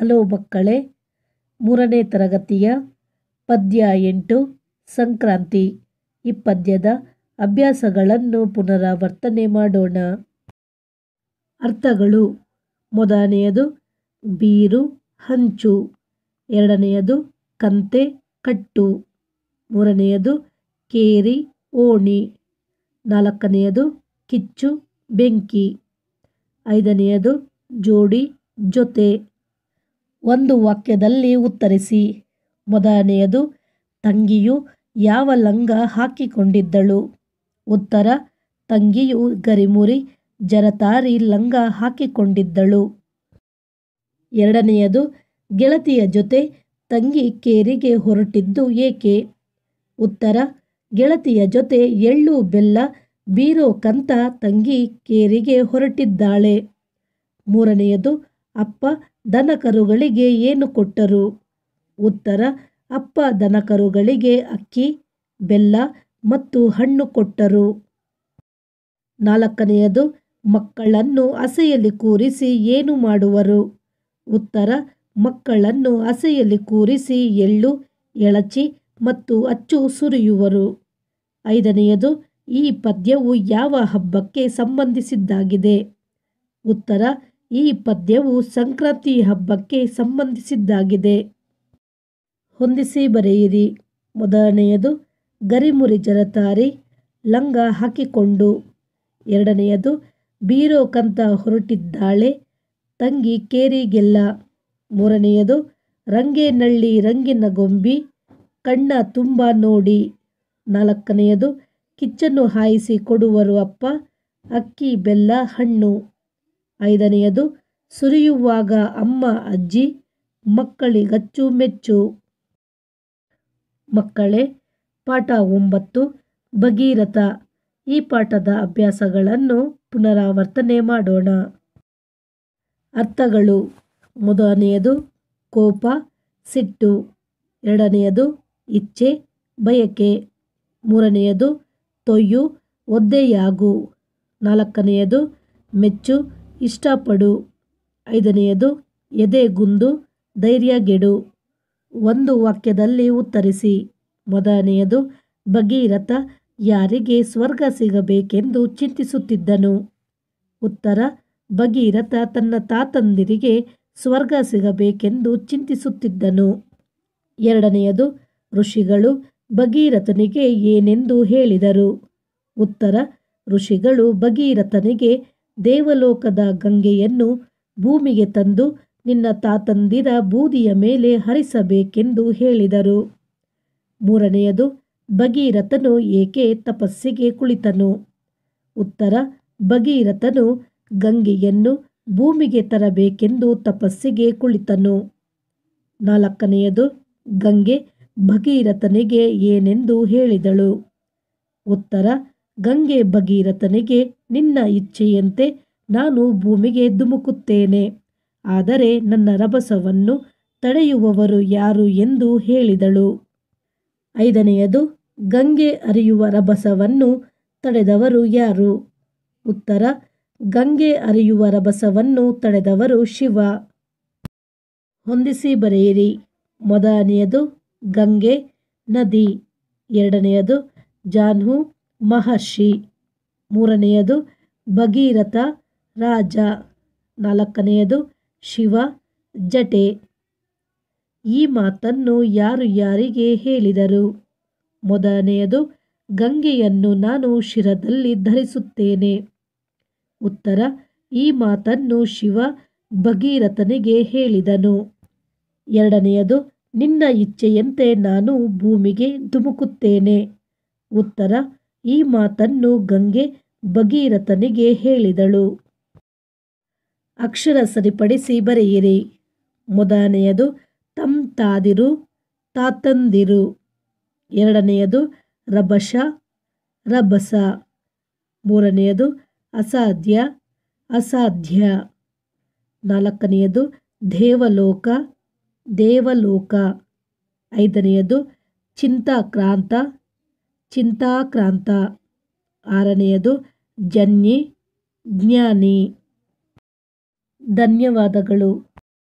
hello ಮಕ್ಕಳೇ ಮೂರನೇ ತರಗತಿಯ ಪದ್ಯ ಎಂಟು ಸಂಕ್ರಾಂತಿ ಈ ಪದ್ಯದ ಅಭ್ಯಾಸಗಳನ್ನು ಪುನರಾವರ್ತನೆ ಮಾಡೋಣ ಅರ್ಥಗಳು ಮೊದಲನೆಯದು ಬೀರು ಹಂಚು ಎರಡನೆಯದು ಕಂತೆ ಕಟ್ಟು ಮೂರನೆಯದು ಕೇರಿ ಓಣಿ ನಾಲ್ಕನೆಯದು ಕಿಚ್ಚು ಬೆಂಕಿ ಐದನೆಯದು ಜೋಡಿ ಜೊತೆ ಒಂದು ವಾಕ್ಯದಲ್ಲಿ ಉತ್ತರಿಸಿ ಮೊದಲನೆಯದು ತಂಗಿಯು ಯಾವ ಲಂಗ ಹಾಕಿಕೊಂಡಿದ್ದಳು ಉತ್ತರ ತಂಗಿಯು ಗರಿಮುರಿ ಜರತಾರಿ ಲಂಗ ಹಾಕಿಕೊಂಡಿದ್ದಳು ಎರಡನೆಯದು ಗೆಳತಿಯ ಜೊತೆ ತಂಗಿ ಕೇರಿಗೆ ಹೊರಟಿದ್ದು ಏಕೆ ಉತ್ತರ ಗೆಳತಿಯ ಜೊತೆ ಎಳ್ಳು ಬೆಲ್ಲ ಬೀರೋ ಕಂತ ತಂಗಿ ಕೇರಿಗೆ ಹೊರಟಿದ್ದಾಳೆ ಮೂರನೆಯದು ಅಪ್ಪ ದನಕರುಗಳಿಗೆ ಏನು ಕೊಟ್ಟರು ಉತ್ತರ ಅಪ್ಪ ದನಕರುಗಳಿಗೆ ಅಕ್ಕಿ ಬೆಲ್ಲ ಮತ್ತು ಹಣ್ಣು ಕೊಟ್ಟರು ನಾಲ್ಕನೆಯದು ಮಕ್ಕಳನ್ನು ಅಸೆಯಲ್ಲಿ ಕೂರಿಸಿ ಏನು ಮಾಡುವರು ಉತ್ತರ ಮಕ್ಕಳನ್ನು ಅಸೆಯಲ್ಲಿ ಕೂರಿಸಿ ಎಳ್ಳು ಎಳಚಿ ಮತ್ತು ಅಚ್ಚು ಸುರಿಯುವರು ಐದನೆಯದು ಈ ಪದ್ಯವು ಯಾವ ಹಬ್ಬಕ್ಕೆ ಸಂಬಂಧಿಸಿದ್ದಾಗಿದೆ ಉತ್ತರ ಈ ಪದ್ಯವು ಸಂಕ್ರಾಂತಿ ಹಬ್ಬಕ್ಕೆ ಸಂಬಂಧಿಸಿದ್ದಾಗಿದೆ ಹೊಂದಿಸಿ ಬರೆಯಿರಿ ಮೊದಲನೆಯದು ಗರಿಮುರಿ ಜರತಾರಿ ಲಂಗ ಹಾಕಿಕೊಂಡು ಎರಡನೆಯದು ಬೀರೋ ಕಂತ ಹೊರಟಿದ್ದಾಳೆ ತಂಗಿ ಕೇರಿಗೆಲ್ಲ ಮೂರನೆಯದು ರಂಗೇನಳ್ಳಿ ರಂಗಿನ ಗೊಂಬಿ ಕಣ್ಣ ತುಂಬ ನೋಡಿ ನಾಲ್ಕನೆಯದು ಕಿಚ್ಚನ್ನು ಹಾಯಿಸಿ ಕೊಡುವರು ಅಪ್ಪ ಅಕ್ಕಿ ಬೆಲ್ಲ ಹಣ್ಣು ಐದನೆಯದು ಸುರಿಯುವಾಗ ಅಮ್ಮ ಅಜ್ಜಿ ಮಕ್ಕಳಿಗಚ್ಚು ಮೆಚ್ಚು ಮಕ್ಕಳೇ ಪಾಠ ಒಂಬತ್ತು ಭಗೀರಥ ಈ ಪಾಠದ ಅಭ್ಯಾಸಗಳನ್ನು ಪುನರಾವರ್ತನೆ ಮಾಡೋಣ ಅರ್ಥಗಳು ಮೊದಲನೆಯದು ಕೋಪ ಸಿಟ್ಟು ಎರಡನೆಯದು ಇಚ್ಛೆ ಬಯಕೆ ಮೂರನೆಯದು ತೊಯ್ಯು ಒದ್ದೆಯಾಗು ನಾಲ್ಕನೆಯದು ಮೆಚ್ಚು ಇಷ್ಟಪಡು ಐದನೆಯದು ಎದೆಗುಂದು ಧೈರ್ಯಗೆಡು ಒಂದು ವಾಕ್ಯದಲ್ಲಿ ಉತ್ತರಿಸಿ ಮೊದಲನೆಯದು ಭಗೀರಥ ಯಾರಿಗೆ ಸ್ವರ್ಗ ಸಿಗಬೇಕೆಂದು ಚಿಂತಿಸುತ್ತಿದ್ದನು ಉತ್ತರ ಭಗೀರಥ ತನ್ನ ತಾತಂದಿರಿಗೆ ಸ್ವರ್ಗ ಸಿಗಬೇಕೆಂದು ಚಿಂತಿಸುತ್ತಿದ್ದನು ಎರಡನೆಯದು ಋಷಿಗಳು ಭಗೀರಥನಿಗೆ ಏನೆಂದು ಹೇಳಿದರು ಉತ್ತರ ಋಷಿಗಳು ಭಗೀರಥನಿಗೆ ದೇವಲೋಕದ ಗಂಗೆಯನ್ನು ಭೂಮಿಗೆ ತಂದು ನಿನ್ನ ತಾತಂದಿರ ಬೂದಿಯ ಮೇಲೆ ಹರಿಸಬೇಕೆಂದು ಹೇಳಿದರು ಮೂರನೆಯದು ಭಗೀರಥನು ಏಕೆ ತಪಸ್ಸಿಗೆ ಕುಳಿತನು ಉತ್ತರ ಭಗೀರಥನು ಗಂಗೆಯನ್ನು ಭೂಮಿಗೆ ತರಬೇಕೆಂದು ತಪಸ್ಸಿಗೆ ಕುಳಿತನು ನಾಲ್ಕನೆಯದು ಗಂಗೆ ಭಗೀರಥನಿಗೆ ಏನೆಂದು ಹೇಳಿದಳು ಉತ್ತರ ಗಂಗೆ ಭಗೀರಥನಿಗೆ ನಿನ್ನ ಇಚ್ಛೆಯಂತೆ ನಾನು ಭೂಮಿಗೆ ಧುಮುಕುತ್ತೇನೆ ಆದರೆ ನನ್ನ ರಭಸವನ್ನು ತಡೆಯುವವರು ಯಾರು ಎಂದು ಹೇಳಿದಳು ಐದನೆಯದು ಗಂಗೆ ಅರಿಯುವ ರಭಸವನ್ನು ತಡೆದವರು ಯಾರು ಉತ್ತರ ಗಂಗೆ ಅರಿಯುವ ರಭಸವನ್ನು ತಡೆದವರು ಶಿವ ಹೊಂದಿಸಿ ಬರೆಯಿರಿ ಮೊದಲನೆಯದು ಗಂಗೆ ನದಿ ಎರಡನೆಯದು ಜಾನ್ಹು ಮಹರ್ಷಿ ಮೂರನೆಯದು ಭಗೀರಥ ರಾಜ ನಾಲ್ಕನೆಯದು ಶಿವ ಜಟೆ ಈ ಮಾತನ್ನು ಯಾರು ಯಾರಿಗೆ ಹೇಳಿದರು ಮೊದಲನೆಯದು ಗಂಗೆಯನ್ನು ನಾನು ಶಿರದಲ್ಲಿ ಧರಿಸುತ್ತೇನೆ ಉತ್ತರ ಈ ಮಾತನ್ನು ಶಿವ ಭಗೀರಥನಿಗೆ ಹೇಳಿದನು ಎರಡನೆಯದು ನಿನ್ನ ಇಚ್ಛೆಯಂತೆ ನಾನು ಭೂಮಿಗೆ ಧುಮುಕುತ್ತೇನೆ ಉತ್ತರ ಈ ಮಾತನ್ನು ಗಂಗೆ ಭಗೀರಥನಿಗೆ ಹೇಳಿದಳು ಅಕ್ಷರ ಸರಿಪಡಿಸಿ ಬರೆಯಿರಿ ಮೊದಲನೆಯದು ತಂ ತಾದಿರು ತಾತಂದಿರು ಎರಡನೆಯದು ರಬಶ ರಭಸ ಮೂರನೆಯದು ಅಸಾಧ್ಯ ಅಸಾಧ್ಯ ನಾಲ್ಕನೆಯದು ದೇವಲೋಕ ದೇವಲೋಕ ಐದನೆಯದು ಚಿಂತಾಕ್ರಾಂತ ಚಿಂತಾಕ್ರಾಂತ ಆರನೆಯದು ಜನ್ಯಿ ಜ್ಞಾನಿ ಧನ್ಯವಾದಗಳು